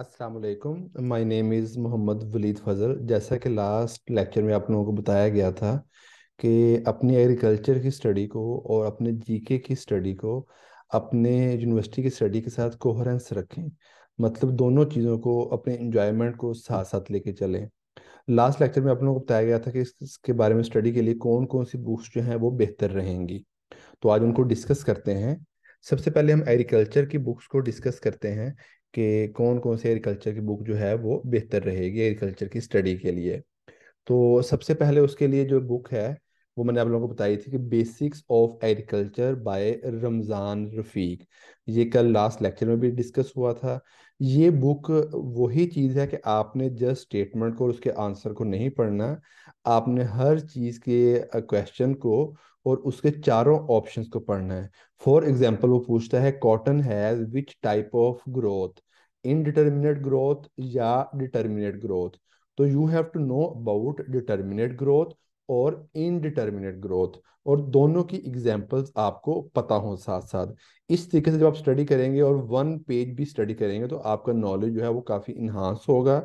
अस्सलाम my name is Mohammad Waleed Fazal जैसा कि लास्ट लेक्चर में आप लोगों को बताया गया था कि अपनी एग्रीकल्चर की स्टडी को और अपने जीके की स्टडी को अपने यूनिवर्सिटी की स्टडी के साथ कोहरेंस रखें मतलब दोनों चीज़ों को अपने इंजॉयमेंट को साथ साथ लेके चलें लास्ट लेक्चर में आप लोगों को बताया गया था कि इसके बारे में स्टडी के लिए कौन कौन सी बुक्स जो हैं वो बेहतर रहेंगी तो आज उनको डिस्कस करते हैं सबसे पहले हम एग्रीकल्चर की बुक्स को डिस्कस करते हैं कि कौन कौन से एग्रीकल्चर की बुक जो है वो बेहतर रहेगी एग्रीकल्चर की स्टडी के लिए तो सबसे पहले उसके लिए जो बुक है वो मैंने आप लोगों को बताई थी कि basics of agriculture by Ramzan Rafiq ये कल लास्ट लेक्चर में भी डिस्कस हुआ था ये बुक वही चीज़ है कि आपने जस्ट स्टेटमेंट को और उसके आंसर को नहीं पढ़ना आपने हर चीज़ के क्वेश्चन को और उसके चारों ऑप्शंस को पढ़ना है फॉर एग्जांपल वो पूछता है cotton has which type of growth indeterminate growth या डिटर्मिनेट ग्रोथ तो you have to know about determinate growth और इनडिटर्मिनेट ग्रोथ और दोनों की एग्जाम्पल्स आपको पता हो साथ साथ इस तरीके से जब आप स्टडी करेंगे और वन पेज भी स्टडी करेंगे तो आपका नॉलेज जो है वो काफ़ी इन्हांस होगा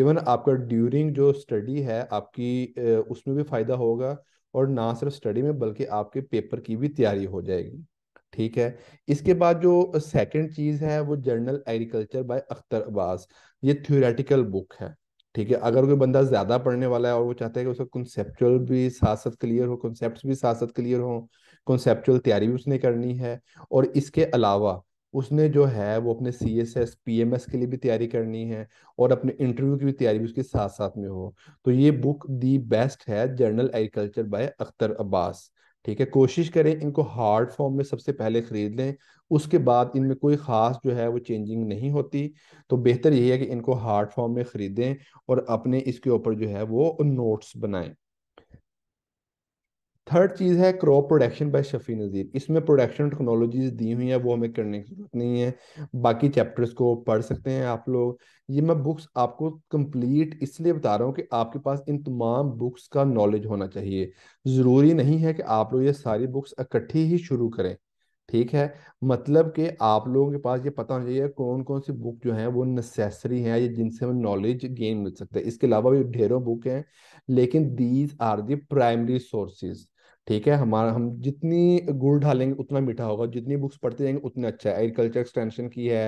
इवन आपका ड्यूरिंग जो स्टडी है आपकी उसमें भी फ़ायदा होगा और ना सिर्फ स्टडी में बल्कि आपके पेपर की भी तैयारी हो जाएगी ठीक है इसके बाद जो सेकंड चीज़ है वो general agriculture by Akhtar Abbas ये थ्योरेटिकल बुक है ठीक है अगर कोई बंदा ज़्यादा पढ़ने वाला है और वो चाहता है कि उसका कंसेप्चुअल भी साथ साथ क्लियर हो कॉन्सेप्ट भी साथ साथ क्लियर हो कॉन्सेप्चुअल तैयारी भी उसने करनी है और इसके अलावा उसने जो है वो अपने C S S P M S के लिए भी तैयारी करनी है और अपने इंटरव्यू की भी तैयारी भी उसके साथ साथ में हो तो ये बुक दी बेस्ट है general agriculture by Akhtar Abbas ठीक है कोशिश करें इनको हार्ड फॉर्म में सबसे पहले खरीद लें उसके बाद इनमें कोई ख़ास जो है वो चेंजिंग नहीं होती तो बेहतर यही है कि इनको हार्ड फॉर्म में ख़रीदें और अपने इसके ऊपर जो है वो नोट्स बनाएं थर्ड चीज़ है crop production by Shafi Nazir इसमें प्रोडक्शन टेक्नोलॉजीज दी हुई हैं वो हमें करने की जरूरत नहीं है बाकी चैप्टर्स को पढ़ सकते हैं आप लोग ये मैं बुक्स आपको कंप्लीट इसलिए बता रहा हूँ कि आपके पास इन तमाम बुक्स का नॉलेज होना चाहिए ज़रूरी नहीं है कि आप लोग ये सारी बुक्स इकट्ठी ही शुरू करें ठीक है मतलब कि आप लोगों के पास ये पता होना चाहिए कौन कौन सी बुक जो है वो नेसेसरी है या जिनसे हमें नॉलेज गेन मिल सकता है इसके अलावा भी ढेरों बुक हैं लेकिन these are the primary sources ठीक है हमारा हम जितनी गुड़ डालेंगे उतना मीठा होगा जितनी बुक्स पढ़ते जाएंगे उतना अच्छा है एग्रीकल्चर एक्सटेंशन की है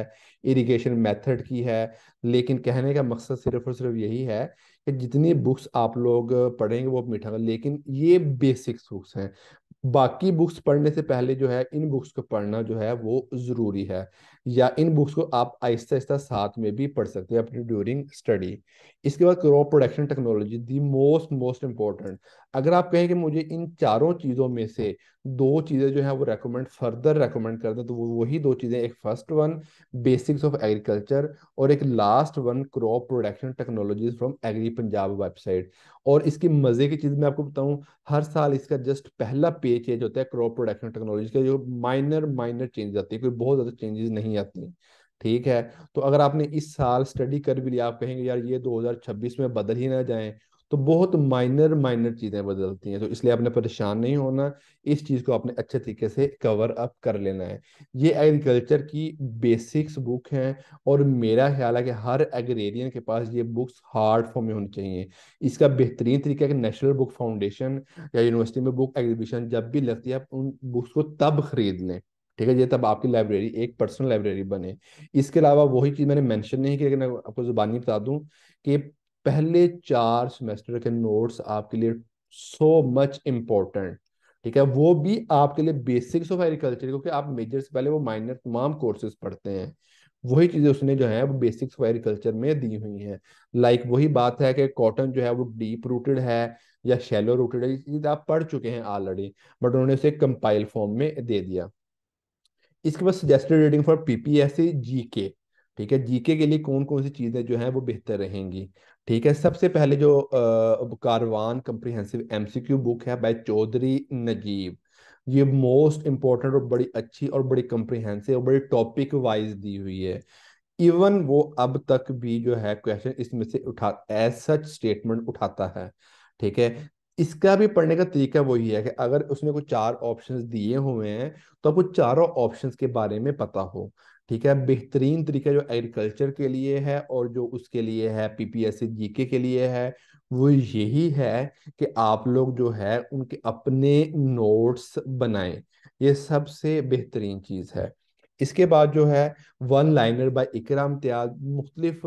इरिगेशन मेथड की है लेकिन कहने का मकसद सिर्फ और सिर्फ यही है कि जितनी बुक्स आप लोग पढ़ेंगे वो मीठा होगा लेकिन ये बेसिक्स बुक्स हैं बाकी बुक्स पढ़ने से पहले जो है इन बुक्स को पढ़ना जो है वो ज़रूरी है या इन बुक्स को आप आहिस्ता आहिस्ता साथ में भी पढ़ सकते हैं अपनी ड्यूरिंग स्टडी इसके बाद crop production technology the most most important अगर आप कहें कि मुझे इन चारों चीज़ों में से दो चीज़ें जो है वो रेकमेंड फर्दर रेकमेंड कर दें तो वही दो चीज़ें एक first one basics of agriculture और एक last one crop production technologies from agri Punjab website और इसकी मज़े की चीज़ मैं आपको बताऊं हर साल इसका जस्ट पहला पे चेंज होता है क्रॉप प्रोडक्शन टेक्नोलॉजी का जो माइनर माइनर चेंज आती है कोई बहुत ज़्यादा चेंजेस नहीं आती ठीक है तो अगर आपने इस साल स्टडी कर भी लिया आप कहेंगे यार ये 2026 में बदल ही ना जाए तो बहुत माइनर माइनर चीज़ें बदलती हैं तो इसलिए आपने परेशान नहीं होना इस चीज़ को आपने अच्छे तरीके से कवर अप कर लेना है ये एग्रीकल्चर की बेसिक्स बुक है और मेरा ख्याल है कि हर एग्रेरियन के पास ये बुक्स हार्ड फॉर्म में होनी चाहिए इसका बेहतरीन तरीका है कि नेशनल बुक फाउंडेशन या यूनिवर्सिटी में बुक एग्जीबिशन जब भी लगती है आप उन बुक्स को तब खरीद लें ठीक है ये तब आपकी लाइब्रेरी एक पर्सनल लाइब्रेरी बने इसके अलावा वही चीज़ मैंने मेंशन नहीं की लेकिन आपको ज़ुबानी बता दूं कि पहले चार सेमेस्टर के नोट्स आपके लिए सो मच इम्पोर्टेंट ठीक है वो भी आपके लिए बेसिक्स ऑफ एग्रीकल्चर क्योंकि आप मेजर से पहले वो माइनर तमाम कोर्सेज पढ़ते हैं वही चीजें उसने जो है वो बेसिक्स ऑफ एग्रीकल्चर में दी हुई हैं लाइक like वही बात है कि कॉटन जो है वो डीप रूटेड है या शेलो रूटेड है ये चीज आप पढ़ चुके हैं ऑलरेडी बट उन्होंने उसे कंपाइल फॉर्म में दे दिया इसके बाद suggested reading for PPSC GK ठीक है जीके के लिए कौन कौन सी चीज़ें जो हैं वो बेहतर रहेंगी ठीक है सबसे पहले जो आ, कारवान कंप्रिहेंसिव एमसीक्यू बुक है बाय चौधरी नजीब ये मोस्ट इंपॉर्टेंट और बड़ी अच्छी और बड़ी कंप्रिहेंसिव और बड़ी टॉपिक वाइज दी हुई है इवन वो अब तक भी जो है क्वेश्चन इसमें से उठा एज सच स्टेटमेंट उठाता है ठीक है इसका भी पढ़ने का तरीका वही है कि अगर उसने कुछ चार ऑप्शंस दिए हुए हैं तो आपको चारों ऑप्शंस के बारे में पता हो ठीक है बेहतरीन तरीका जो एग्रीकल्चर के लिए है और जो उसके लिए है पीपीएससी जीके के लिए है वो यही है कि आप लोग जो है उनके अपने नोट्स बनाएं ये सबसे बेहतरीन चीज़ है इसके बाद जो है वन लाइनर बाय इकराम त्याज मुख्तलिफ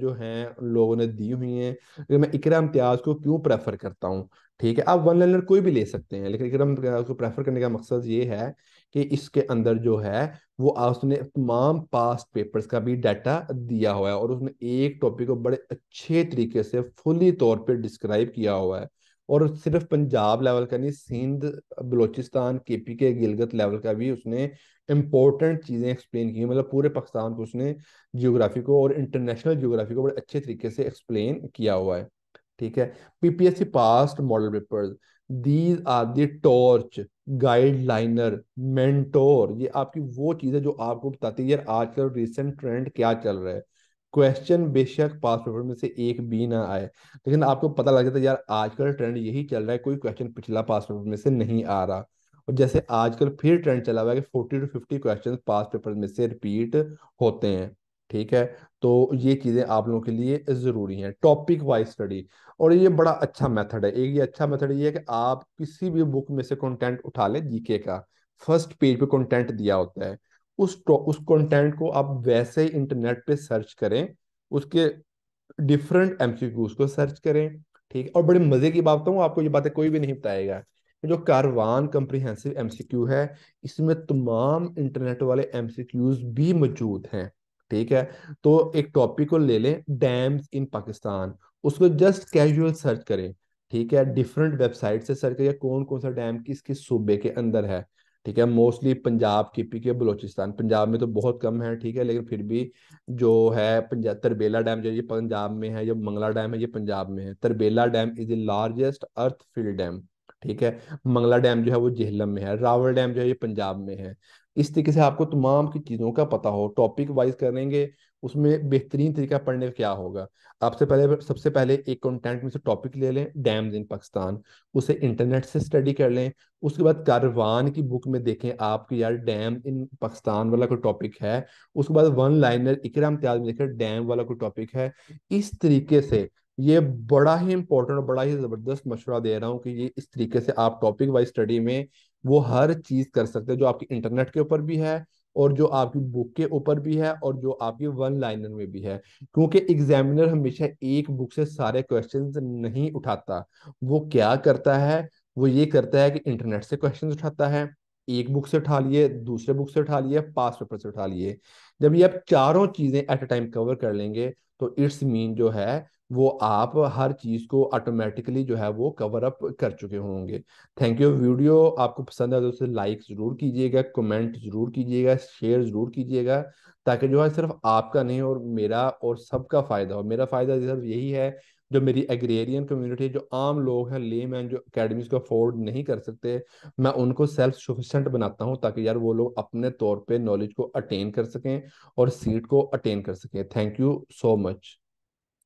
जो हैं लोगों ने दी हुई हैं तो मैं इकराम त्याज को क्यों प्रेफर करता हूँ ठीक है आप वन लाइनर कोई भी ले सकते हैं लेकिन इकराम त्याज को प्रेफर करने का मकसद ये है कि इसके अंदर जो है वो उसने तमाम पास्ट पेपर्स का भी डाटा दिया हुआ है और उसने एक टॉपिक को बड़े अच्छे तरीके से फुली तौर पर डिस्क्राइब किया हुआ है और सिर्फ पंजाब लेवल का नहीं सिंध बलोचिस्तान के पी के गिलगत लेवल का भी उसने इम्पोर्टेंट चीज़ें एक्सप्लेन की मतलब पूरे पाकिस्तान को उसने जियोग्राफी को और इंटरनेशनल जियोग्राफी को बड़े अच्छे तरीके से एक्सप्लेन किया हुआ है ठीक है PPSC past model paper these are the torch guideliner mentor ये आपकी वो चीज़ है जो आपको बताती है यार आजकल रिसेंट ट्रेंड क्या चल रहा है क्वेश्चन बेशक पास पेपर में से एक भी ना आए लेकिन आपको पता लग जाता है यार आजकल ट्रेंड यही चल रहा है कोई क्वेश्चन पिछला पास पेपर में से नहीं आ रहा और जैसे आजकल फिर ट्रेंड चला हुआ है कि forty to fifty question past paper में से रिपीट होते हैं ठीक है तो ये चीज़ें आप लोगों के लिए ज़रूरी हैं टॉपिक वाइज स्टडी और ये बड़ा अच्छा मेथड है एक ये अच्छा मेथड ये है कि आप किसी भी बुक में से कंटेंट उठा लें जीके का फर्स्ट पेज पे कंटेंट दिया होता है उस उस कंटेंट को आप वैसे ही इंटरनेट पे सर्च करें उसके डिफरेंट एमसीक्यूज को सर्च करें ठीक और बड़े मजे की बात हूँ आपको ये बातें कोई भी नहीं बताएगा जो कारवान कम्प्रीहेंसिव एमसीक्यू है इसमें तमाम इंटरनेट वाले एमसीक्यूज भी मौजूद हैं ठीक है तो एक टॉपिक को ले लें डैम्स इन पाकिस्तान उसको जस्ट कैजुअल सर्च करें ठीक है डिफरेंट वेबसाइट से सर्च करिए कौन कौन सा डैम किस किस सूबे के अंदर है ठीक है मोस्टली पंजाब के पी के बलोचिस्तान पंजाब में तो बहुत कम है ठीक है लेकिन फिर भी जो है पंजाब तरबेला डैम जो ये पंजाब में है जो मंगला डैम है ये पंजाब में है Tarbela dam is the largest earth filled dam ठीक है मंगला डैम जो है वो जेहलम में है रावल डैम जो है ये पंजाब में है इस तरीके से आपको तमाम की चीज़ों का पता हो टॉपिक वाइज करेंगे उसमें बेहतरीन तरीका पढ़ने का क्या होगा आपसे पहले सबसे पहले एक कंटेंट में से टॉपिक ले लें डैम्स इन पाकिस्तान उसे इंटरनेट से स्टडी कर लें उसके बाद कारवान की बुक में देखें आपकी यार डैम इन पाकिस्तान वाला कोई टॉपिक है उसके बाद वन लाइनर इकराम त्याज में देखें डैम वाला कोई टॉपिक है इस तरीके से ये बड़ा ही इंपॉर्टेंट और बड़ा ही जबरदस्त मशुरा दे रहा हूँ कि ये इस तरीके से आप टॉपिक वाइज स्टडी में वो हर चीज कर सकते हैं जो आपकी इंटरनेट के ऊपर भी है और जो आपकी बुक के ऊपर भी है और जो आपकी वन लाइनर में भी है क्योंकि एग्जामिनर हमेशा एक बुक से सारे क्वेश्चन नहीं उठाता वो क्या करता है वो ये करता है कि इंटरनेट से क्वेश्चन उठाता है एक बुक से उठा लिए दूसरे बुक से उठा लिए पास पेपर से उठा लिए जब ये आप चारों चीजें एट अ टाइम कवर कर लेंगे तो इट्स मीन जो है वो आप हर चीज को ऑटोमेटिकली जो है वो कवर अप कर चुके होंगे थैंक यू वीडियो आपको पसंद आए तो उसे लाइक जरूर कीजिएगा कमेंट जरूर कीजिएगा शेयर जरूर कीजिएगा ताकि जो है सिर्फ आपका नहीं और मेरा और सबका फायदा हो मेरा फायदा सिर्फ यही है जो मेरी एग्रेरियन कम्युनिटी है जो आम लोग हैं ले मैन जो अकेडमीज को अफोर्ड नहीं कर सकते मैं उनको सेल्फ सफिशेंट बनाता हूँ ताकि यार वो लोग अपने तौर पर नॉलेज को अटेन कर सकें और सीट को अटेन कर सकें थैंक यू सो मच